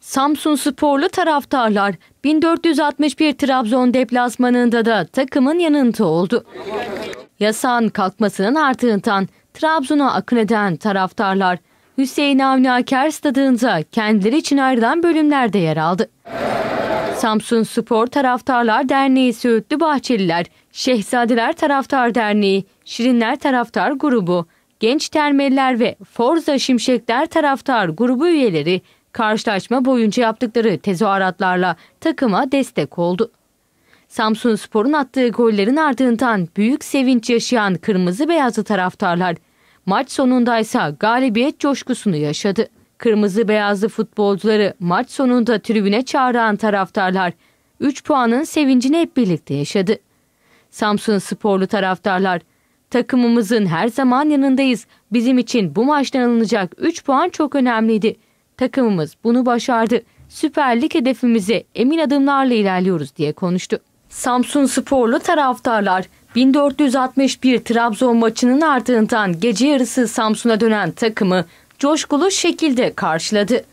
Samsun sporlu taraftarlar 1461 Trabzon deplasmanında da takımın yanında oldu. Yasağın kalkmasının ardından Trabzon'a akın eden taraftarlar Hüseyin Avni Aker stadında kendileri için ayrılan bölümlerde yer aldı. Samsun Spor Taraftarlar Derneği Söğütlü Bahçeliler, Şehzadeler Taraftar Derneği, Şirinler Taraftar Grubu, Genç Termeller ve Forza Şimşekler Taraftar Grubu üyeleri Karşılaşma boyunca yaptıkları tezahüratlarla takıma destek oldu. Samsun Spor'un attığı gollerin ardından büyük sevinç yaşayan kırmızı beyazlı taraftarlar maç sonundaysa galibiyet coşkusunu yaşadı. Kırmızı beyazlı futbolcuları maç sonunda tribüne çağıran taraftarlar 3 puanın sevincini hep birlikte yaşadı. Samsun sporlu taraftarlar takımımızın her zaman yanındayız. Bizim için bu maçtan alınacak 3 puan çok önemliydi. Takımımız bunu başardı. Süper Lig hedefimize emin adımlarla ilerliyoruz diye konuştu. Samsun Sporlu taraftarlar 1461 Trabzon maçının ardından gece yarısı Samsun'a dönen takımı coşkulu şekilde karşıladı.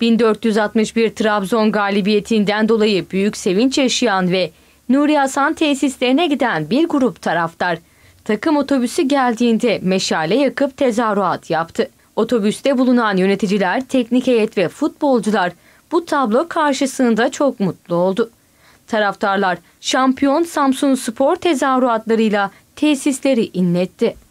1461 Trabzon galibiyetinden dolayı büyük sevinç yaşayan ve Nuri Hasan tesislerine giden bir grup taraftar takım otobüsü geldiğinde meşale yakıp tezahürat yaptı. Otobüste bulunan yöneticiler, teknik heyet ve futbolcular bu tablo karşısında çok mutlu oldu. Taraftarlar şampiyon Samsun Spor tezahüratlarıyla tesisleri inletti.